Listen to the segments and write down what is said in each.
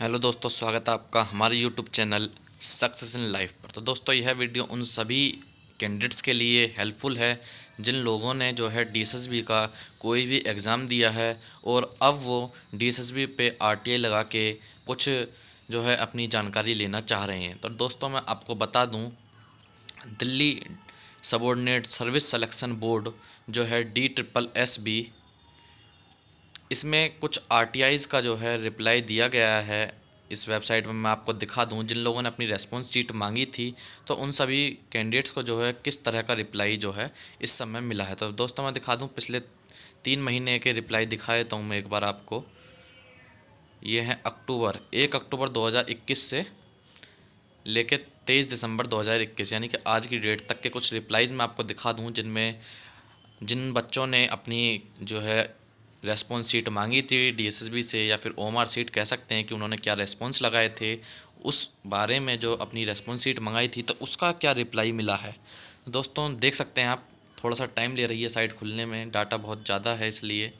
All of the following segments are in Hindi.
हेलो दोस्तों स्वागत है आपका हमारे YouTube channel success in life पर तो दोस्तों यह वीडियो उन सभी कैंडिडेट्स के लिए हेल्पफुल है जिन लोगों ने जो है डी का कोई भी एग्ज़ाम दिया है और अब वो डी पे आर लगा के कुछ जो है अपनी जानकारी लेना चाह रहे हैं तो दोस्तों मैं आपको बता दूँ Delhi subordinate service selection board जो है डी ट्रिपल एस बी इसमें कुछ आर का जो है रिप्लाई दिया गया है इस वेबसाइट में मैं आपको दिखा दूं जिन लोगों ने अपनी रेस्पॉन्स चीट मांगी थी तो उन सभी कैंडिडेट्स को जो है किस तरह का रिप्लाई जो है इस समय मिला है तो दोस्तों मैं दिखा दूं पिछले तीन महीने के रिप्लाई दिखा देता तो हूँ मैं एक बार आपको ये है अक्टूबर एक अक्टूबर 2021 से लेके तेईस दिसंबर 2021 यानी कि आज की डेट तक के कुछ रिप्लाइज़ मैं आपको दिखा दूँ जिनमें जिन बच्चों ने अपनी जो है रेस्पॉन्स सीट मांगी थी डीएसएसबी से या फिर ओमआर सीट कह सकते हैं कि उन्होंने क्या रेस्पॉन्स लगाए थे उस बारे में जो अपनी रेस्पॉन्स सीट मंगाई थी तो उसका क्या रिप्लाई मिला है तो दोस्तों देख सकते हैं आप थोड़ा सा टाइम ले रही है साइट खुलने में डाटा बहुत ज़्यादा है इसलिए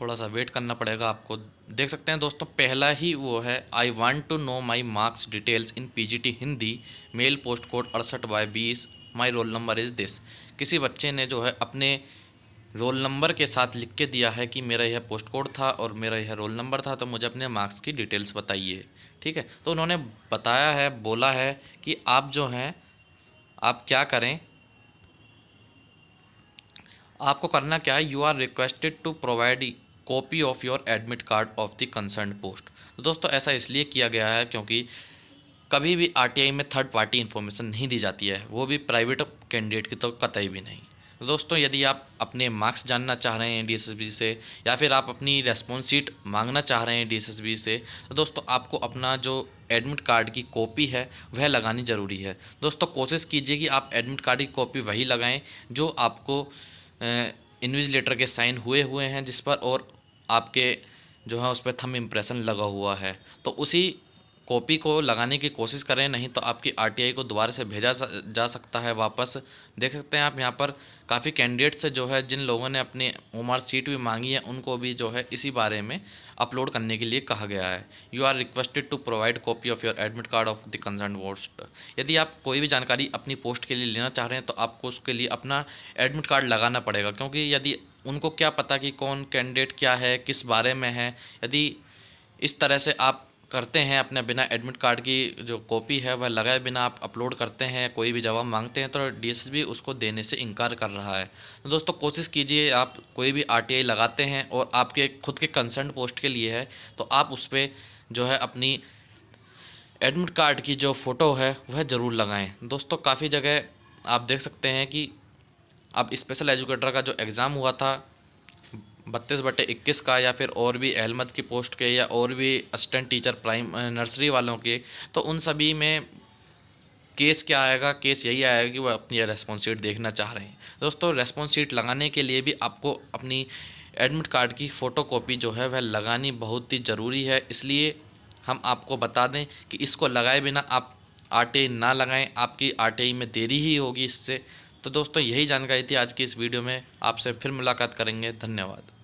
थोड़ा सा वेट करना पड़ेगा आपको देख सकते हैं दोस्तों पहला ही वो है I want to know my marks details in PGT Hindi male post code अड़सठ बाई बीस my roll number is this किसी बच्चे ने जो है अपने रोल नंबर के साथ लिख के दिया है कि मेरा यह पोस्ट कोड था और मेरा यह रोल नंबर था तो मुझे अपने मार्क्स की डिटेल्स बताइए ठीक है तो उन्होंने बताया है बोला है कि आप जो हैं आप क्या करें आपको करना क्या है you are requested to provide copy of your admit card of the concern post तो दोस्तों ऐसा इसलिए किया गया है क्योंकि कभी भी आरटीआई में थर्ड पार्टी इन्फॉर्मेशन नहीं दी जाती है वो भी प्राइवेट कैंडिडेट की तो कतई भी नहीं दोस्तों यदि आप अपने मार्क्स जानना चाह रहे हैं डी से या फिर आप अपनी रेस्पॉन्स शीट मांगना चाह रहे हैं डी से तो दोस्तों आपको अपना जो एडमिट कार्ड की कॉपी है वह लगानी ज़रूरी है दोस्तों कोशिश कीजिए कि आप एडमिट कार्ड की कॉपी वही लगाएं जो आपको इन्विजलेटर के साइन हुए हुए हैं जिस पर और आपके जो है उस पर थम इम्प्रेशन लगा हुआ है तो उसी कॉपी को लगाने की कोशिश करें नहीं तो आपकी आरटीआई को दोबारा से भेजा जा सकता है वापस देख सकते हैं आप यहाँ पर काफ़ी कैंडिडेट्स जो है जिन लोगों ने अपनी उमर सीट भी मांगी है उनको भी जो है इसी बारे में अपलोड करने के लिए कहा गया है you are requested to provide copy of your admit card of the concern post यदि आप कोई भी जानकारी अपनी पोस्ट के लिए लेना चाह रहे हैं तो आपको उसके लिए अपना एडमिट कार्ड लगाना पड़ेगा क्योंकि यदि उनको क्या पता कि कौन कैंडिडेट क्या है किस बारे में है यदि इस तरह से आप करते हैं अपने बिना एडमिट कार्ड की जो कॉपी है वह लगाए बिना आप अपलोड करते हैं कोई भी जवाब मांगते हैं तो डीएसएसबी उसको देने से इनकार कर रहा है तो दोस्तों कोशिश कीजिए आप कोई भी आरटीआई लगाते हैं और आपके खुद के कंसर्न पोस्ट के लिए है तो आप उस पर जो है अपनी एडमिट कार्ड की जो फ़ोटो है वह ज़रूर लगाएँ दोस्तों काफ़ी जगह आप देख सकते हैं कि अब स्पेशल एजुकेटर का जो एग्ज़ाम हुआ था बत्तीस बटे इक्कीस का या फिर और भी अहलमद की पोस्ट के या और भी असिस्टेंट टीचर प्राइम नर्सरी वालों के तो उन सभी में केस क्या आएगा केस यही आएगा कि वह अपनी रेस्पॉन्स सीट देखना चाह रहे हैं दोस्तों रेस्पॉन्स सीट लगाने के लिए भी आपको अपनी एडमिट कार्ड की फ़ोटोकॉपी जो है वह लगानी बहुत ही ज़रूरी है इसलिए हम आपको बता दें कि इसको लगाए बिना आप आटे ना लगाएं आपकी आटे में देरी ही होगी इससे तो दोस्तों यही जानकारी थी आज की इस वीडियो में आपसे फिर मुलाकात करेंगे धन्यवाद